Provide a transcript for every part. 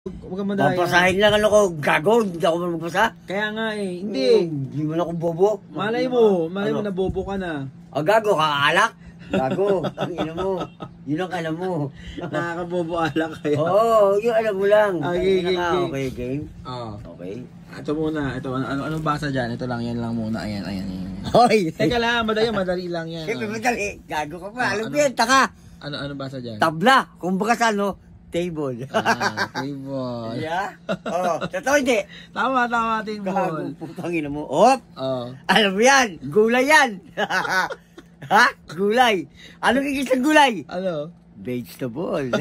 Huwag Papasahin lang ano ko, gago, hindi ako man magpasa. Kaya nga eh, hindi. Hindi mo na ako bobo. Malay mo, ano? malay mo na bobo ka na. O ah, gago, kakaalak. Gago, ang ina mo. Yun ang alam mo. Nakakabobo alak kayo. Oo, yung alam mo lang. Okay, okay, okay. Okay, game. Ah. Okay. Ito muna, ito, ano, ano, anong basa dyan? Ito lang, yan lang muna. Ayan, ayan, ayan. Hoy! Teka lang, madali, madali lang yan. Siyempre, madali. Gago ka pa. Ah, alam mo yan, taka. Ano, ano basa dyan? Tabla. Kung baka sa ano, Table. Ah, table. yeah? Oo. Oh, totoo hindi. Tama, tama, table. Gago, putang ina mo. Op! Oh, Oo. Oh. Alam mo yan, gulay yan. ha? Gulay. Anong English ng gulay? Ano? Vegetable.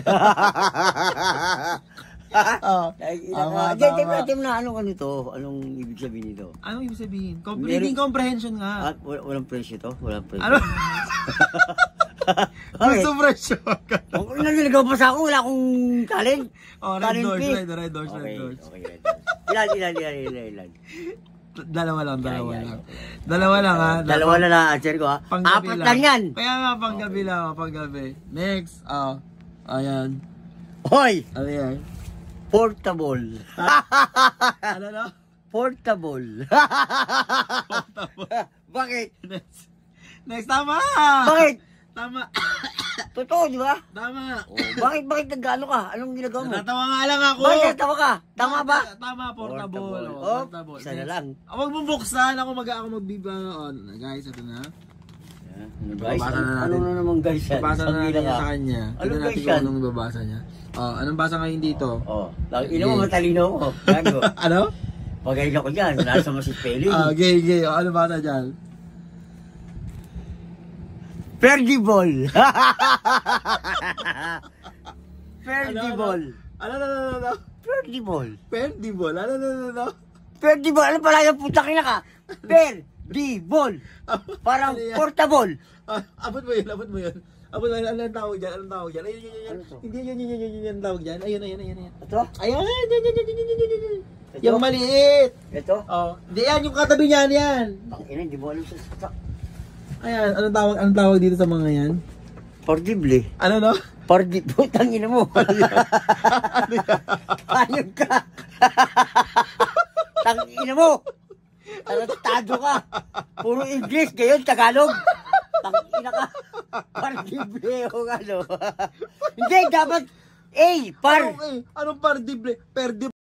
Oh. Oo. Tama, Tama, tama. tama. Tim na, anong ano to? Anong ibig sabihin nito? Anong ibig sabihin? Com- Meron- reading comprehension nga. Ah, wal- walang presyo ito? Walang presyo. Ano? Bakit? Sobrang shock. Oh, naliligaw pa sa ako, wala akong talent. Oh, red talent doors, red, red doors, okay, red doors. Okay, red doors. Ilan, ilan, ilan, ilan, ilan. Dalawa lang, dalawa yeah, lang. Yeah. Dalawa lang ha. Dalawa lang na ko ha. Panggabi Apat lang. lang yan. Kaya nga, panggabi okay. lang, panggabi. Next, ah. Oh, ayan. Hoy! Ano yan? Portable. ano na? Portable. Portable. Bakit? Next. Next tama! Bakit? Tama. Totoo, di ba? Tama. Oh, bakit, bakit nagano ka? Anong ginagawa mo? Natawa nga lang ako. Bakit natawa ka? Tama ba? Tama, portable. Portable. Oh. oh, portable. Isa na lang. Ah, huwag mong buksan. Ako mag ako magbibangon. Oh, guys, ito na. Ano guys? Babasa na natin. Ano na naman guys yan? Babasa na natin sa kanya. Ano guys natin yan? Anong babasa niya? Oh, anong basa ngayon dito? Oh, oh. Ino mo matalino ko. ano? Pagay Pagayin ko dyan. Nasa mo si Peli. Ah, gay, gay. Oh, ano basa dyan? Fergiball. Fergiball. Ano ano? ano, ano, ano, ano? Fergiball. Fergiball. Ano, ano, ano, ano? Fergiball. Ano pala yung putak na ka? Fergiball. Parang ano portable. Ah, abot mo yun, abot mo yun. Abot mo yun. Anong tawag dyan? Anong tawag dyan? Ayun, yun, yun. Hindi, yun, yun, yun, yun, yun, tawag dyan. Ayun, ayun, ayun, ayun. Ito? Ayun, ayun, yun, yun, yun, yun, Yung maliit. Ito? Oo. Oh, hindi, yan, yung katabi niyan, yan. Pakina, hindi mo alam sa Ayan, ano tawag, ano tawag dito sa mga yan? Pordible. Ano no? Pordi, putang ina mo. Ayun ka. Tang ina mo. Tarantado ka. Puro English, gayon Tagalog. Tang ina ka. Pordible o ano. Hindi, dapat eh, par. Anong, eh, anong pardible? Perdible.